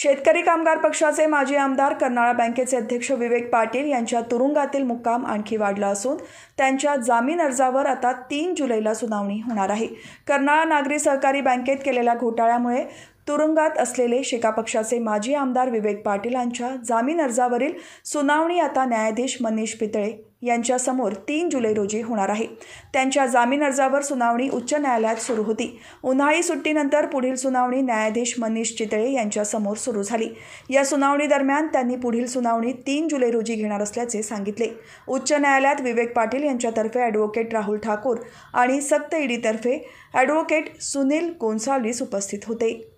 शेतकरी कामगार पक्षाचे माजी आमदार कर्नाळा बँकेचे अध्यक्ष विवेक पाटील यांच्या तुरुंगातील मुक्काम आणखी वाढला असून त्यांच्या जामीन अर्जावर आता तीन जुलैला सुनावणी होणार आहे कर्नाळा नागरी सहकारी बँकेत केलेल्या घोटाळ्यामुळे तुरुंगात असलेले शेका पक्षाचे माजी आमदार विवेक पाटील यांच्या जामीन अर्जावरील सुनावणी आता न्यायाधीश मनीष पितळे यांच्यासमोर तीन जुलै रोजी होणार आहे त्यांच्या जामीन अर्जावर सुनावणी उच्च न्यायालयात सुरू होती उन्हाळी सुट्टीनंतर पुढील सुनावणी न्यायाधीश मनीष चितळे यांच्यासमोर सुरू झाली या सुनावणी दरम्यान त्यांनी पुढील सुनावणी तीन जुलै रोजी घेणार असल्याचे सांगितले उच्च न्यायालयात विवेक पाटील यांच्यातर्फे ॲडव्होकेट राहुल ठाकूर आणि सक्त ईडीतर्फे ॲडव्होकेट सुनील गोन्सावलीस उपस्थित होते